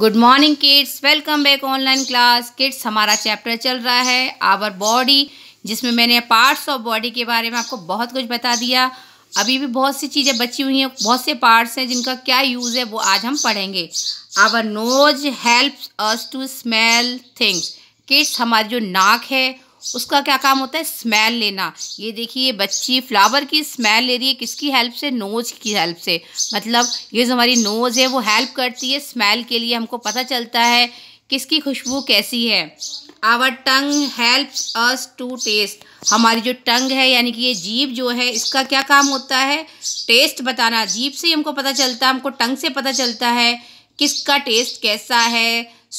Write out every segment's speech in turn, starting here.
good morning kids welcome back online class kids हमारा chapter चल रहा है आवर बॉडी जिसमें मैंने पार्ट्स ऑफ बॉडी के बारे में आपको बहुत कुछ बता दिया अभी भी बहुत सी चीज़ें बची हुई हैं बहुत से पार्ट्स हैं जिनका क्या यूज़ है वो आज हम पढ़ेंगे our nose helps us to smell things kids हमारी जो नाक है उसका क्या काम होता है स्मेल लेना ये देखिए बच्ची फ्लावर की स्मेल ले रही है किसकी हेल्प से नोज़ की हेल्प से मतलब ये जो हमारी नोज़ है वो हेल्प करती है स्मेल के लिए हमको पता चलता है किसकी खुशबू कैसी है our tongue help us to taste हमारी जो टंग है यानी कि ये जीप जो है इसका क्या काम होता है टेस्ट बताना जीप से ही हमको पता चलता है हमको टंग से पता चलता है किसका टेस्ट कैसा है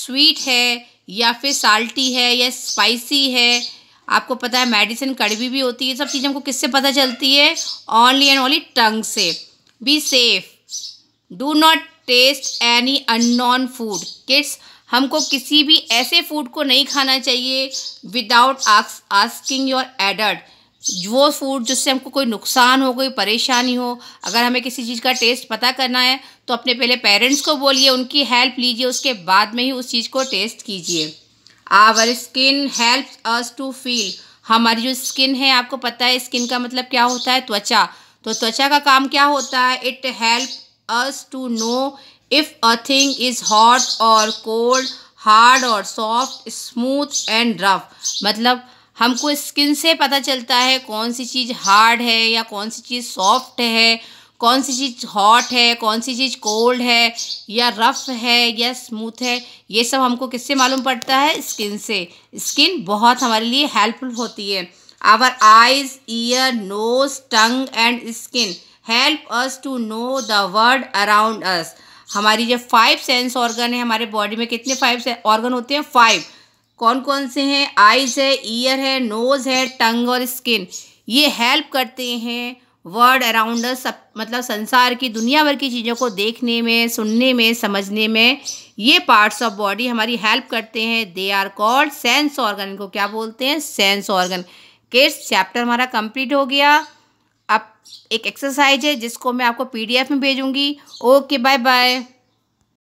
स्वीट है या फिर साल्टी है या स्पाइसी है आपको पता है मेडिसिन कड़वी भी होती है सब चीज़ हमको किससे पता चलती है ओनली एंड ओनली टंग से be safe do not taste any unknown food kids हमको किसी भी ऐसे फूड को नहीं खाना चाहिए विदाउट आस्किंग योर एडल्ट वो फूड जिससे हमको कोई नुकसान हो कोई परेशानी हो अगर हमें किसी चीज़ का टेस्ट पता करना है तो अपने पहले पेरेंट्स को बोलिए उनकी हेल्प लीजिए उसके बाद में ही उस चीज़ को टेस्ट कीजिए our skin help us to feel हमारी जो स्किन है आपको पता है स्किन का मतलब क्या होता है त्वचा तो त्वचा का काम क्या होता है it help us to know if a thing is hot और कोल्ड हार्ड और सॉफ्ट स्मूथ एंड रफ मतलब हमको स्किन से पता चलता है कौन सी चीज़ हार्ड है या कौन सी चीज़ सॉफ्ट है कौन सी चीज़ हॉट है कौन सी चीज़ कोल्ड है या रफ़ है या स्मूथ है ये सब हमको किससे मालूम पड़ता है स्किन से स्किन बहुत हमारे लिए हेल्पफुल होती है our eyes ear nose tongue and skin help us to know the world around us हमारी जो फाइव सेंस ऑर्गन है हमारे बॉडी में कितने फाइव ऑर्गन होते हैं फाइव कौन कौन से हैं आइज है ईयर है नोज़ है टंग और स्किन ये हेल्प करते हैं वर्ड अराउंड सब मतलब संसार की दुनिया भर की चीज़ों को देखने में सुनने में समझने में ये पार्ट्स ऑफ बॉडी हमारी हेल्प करते हैं they are called sense organ इनको क्या बोलते हैं सेंस ऑर्गन किस चैप्टर हमारा कंप्लीट हो गया अब एक एक्सरसाइज है जिसको मैं आपको पीडीएफ में भेजूँगी ओके बाय बाय